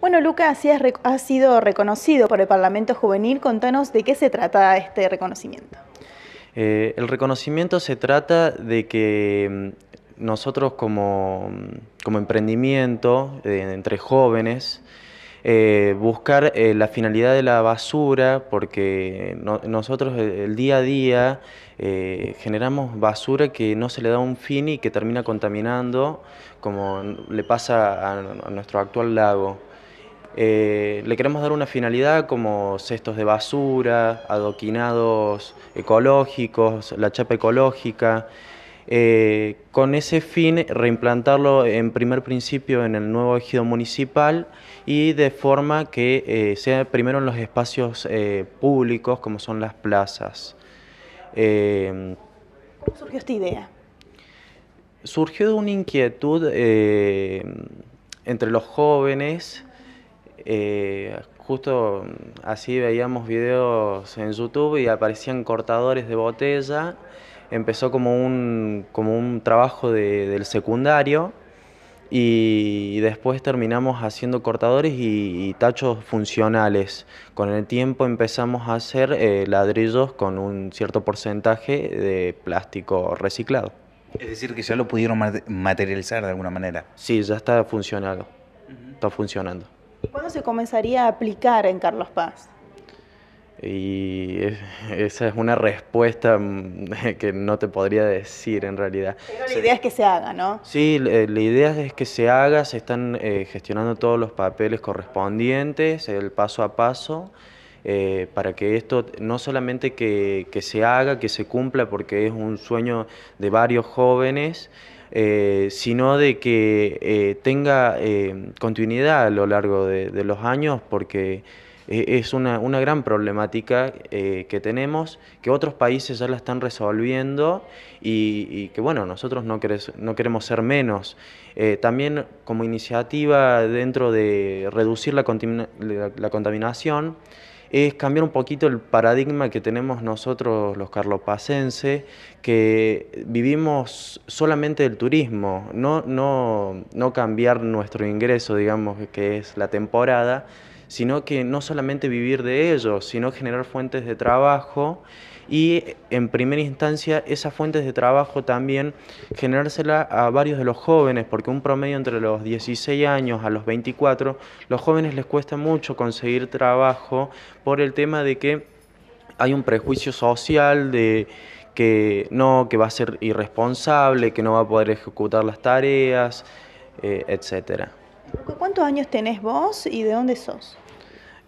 Bueno, Lucas, así has, sido reconocido por el Parlamento Juvenil. Contanos de qué se trata este reconocimiento. Eh, el reconocimiento se trata de que mm, nosotros como, mm, emprendimiento eh, entre jóvenes, eh, buscar la finalidad de la basura, porque nosotros el, día a día generamos basura que no se le da un fin y que termina contaminando, como le pasa a nuestro actual lago. Eh, le queremos dar una finalidad como cestos de basura, adoquinados ecológicos, la chapa ecológica. Eh, con ese fin, reimplantarlo en primer principio en el nuevo ejido municipal y de forma que eh, sea primero en los espacios públicos, como son las plazas. ¿Cómo surgió esta idea? Surgió de una inquietud entre los jóvenes eh, justo así veíamos videos en YouTube y aparecían cortadores de botella. Empezó como un, como un trabajo del secundario y después terminamos haciendo cortadores y, tachos funcionales. Con el tiempo empezamos a hacer eh, ladrillos con un cierto porcentaje de plástico reciclado. Es decir, que ya lo pudieron materializar de alguna manera. Sí, ya está funcionando Está funcionando cuándo se comenzaría a aplicar en Carlos Paz? Y esa es una respuesta mm, que no te podría decir en realidad. Pero la idea es que se haga, ¿no? Sí, la eh, idea es que se haga, se están eh, gestionando todos los papeles correspondientes, el paso a paso. Eh, para que esto no solamente que, se haga, que se cumpla, porque es un sueño de varios jóvenes, eh, sino de que eh, tenga continuidad a lo largo de, los años, porque es una, gran problemática que tenemos, que otros países ya la están resolviendo y, que bueno, nosotros no, queremos ser menos. también como iniciativa dentro de reducir la contaminación, es cambiar un poquito el paradigma que tenemos nosotros los carlopacenses, que vivimos solamente del turismo, no, no, no cambiar nuestro ingreso, digamos, que es la temporada, sino que no solamente vivir de ellos, sino generar fuentes de trabajo y en primera instancia esas fuentes de trabajo también generárselas a varios de los jóvenes, porque un promedio entre los 16 años a los 24, los jóvenes les cuesta mucho conseguir trabajo por el tema de que hay un prejuicio social de que no, que va a ser irresponsable, que no va a poder ejecutar las tareas, eh, etcétera. ¿Cuántos años tenés vos y de dónde sos?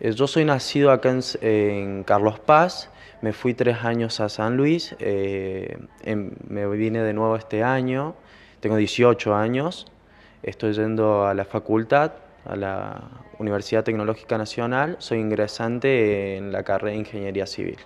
Eh, yo soy nacido acá en, Carlos Paz, me fui tres años a San Luis, eh, em, me vine de nuevo este año, tengo 18 años, estoy yendo a la facultad, a la Universidad Tecnológica Nacional, soy ingresante en la carrera de Ingeniería Civil.